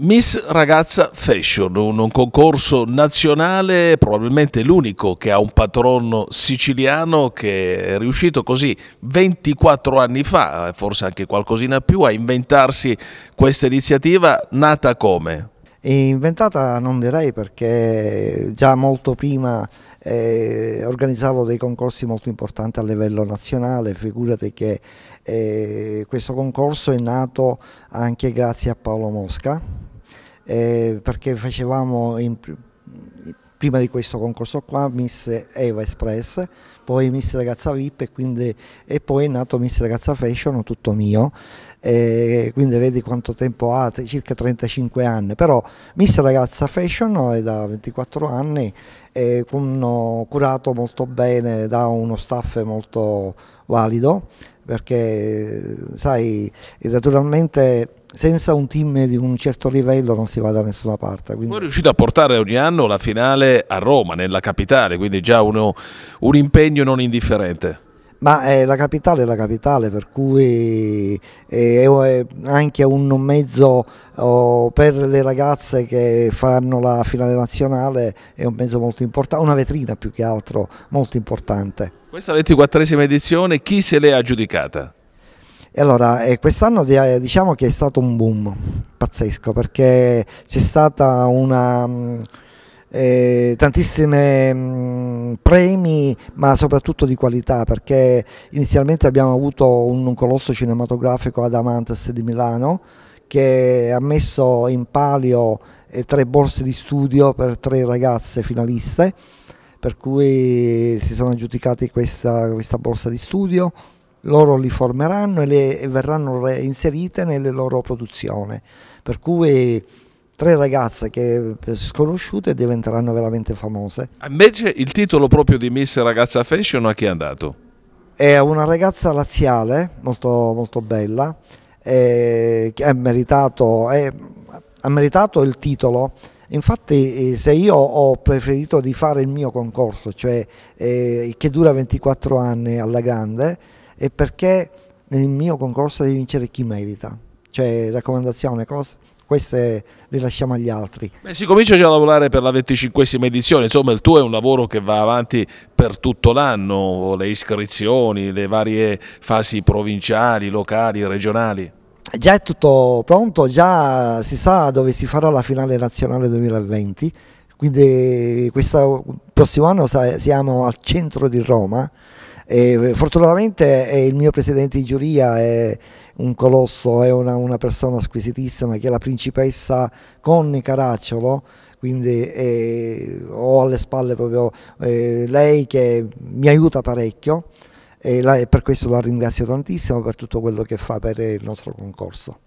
Miss Ragazza Fashion, un concorso nazionale, probabilmente l'unico che ha un patrono siciliano che è riuscito così 24 anni fa, forse anche qualcosina più, a inventarsi questa iniziativa nata come? Inventata non direi perché già molto prima eh, organizzavo dei concorsi molto importanti a livello nazionale, figurate che eh, questo concorso è nato anche grazie a Paolo Mosca eh, perché facevamo in, prima di questo concorso qua Miss Eva Express, poi Miss Ragazza VIP e, quindi, e poi è nato Miss Ragazza Fashion, tutto mio, eh, quindi vedi quanto tempo ha, circa 35 anni, però Miss Ragazza Fashion è da 24 anni, è uno, curato molto bene da uno staff molto valido, perché sai, naturalmente senza un team di un certo livello non si va da nessuna parte. Quindi... è riuscito a portare ogni anno la finale a Roma, nella capitale, quindi già uno, un impegno non indifferente. Ma eh, la capitale è la capitale, per cui eh, è, anche un mezzo oh, per le ragazze che fanno la finale nazionale, è un mezzo molto importante, una vetrina più che altro molto importante. Questa 24esima edizione, chi se l'è aggiudicata? E allora eh, quest'anno eh, diciamo che è stato un boom pazzesco perché c'è stata una... Mm, eh, tantissimi mm, premi ma soprattutto di qualità perché inizialmente abbiamo avuto un, un colosso cinematografico Adamantes di Milano che ha messo in palio eh, tre borse di studio per tre ragazze finaliste per cui si sono aggiudicati questa, questa borsa di studio loro li formeranno e, le, e verranno reinserite nelle loro produzioni. Per cui tre ragazze che eh, sconosciute diventeranno veramente famose. Invece il titolo proprio di Miss Ragazza Fashion a chi è andato? È una ragazza laziale, molto, molto bella, eh, che ha meritato, eh, ha meritato il titolo. Infatti eh, se io ho preferito di fare il mio concorso, cioè eh, che dura 24 anni alla grande, e perché nel mio concorso devi vincere chi merita. Cioè, raccomandazione, cosa? queste le lasciamo agli altri. Beh, si comincia già a lavorare per la 25 edizione, insomma il tuo è un lavoro che va avanti per tutto l'anno, le iscrizioni, le varie fasi provinciali, locali, regionali. Già è tutto pronto, già si sa dove si farà la finale nazionale 2020, quindi questo prossimo anno siamo al centro di Roma e, eh, fortunatamente il mio presidente di giuria è un colosso, è una, una persona squisitissima che è la principessa Conni Caracciolo quindi eh, ho alle spalle proprio eh, lei che mi aiuta parecchio e, la, e per questo la ringrazio tantissimo per tutto quello che fa per il nostro concorso.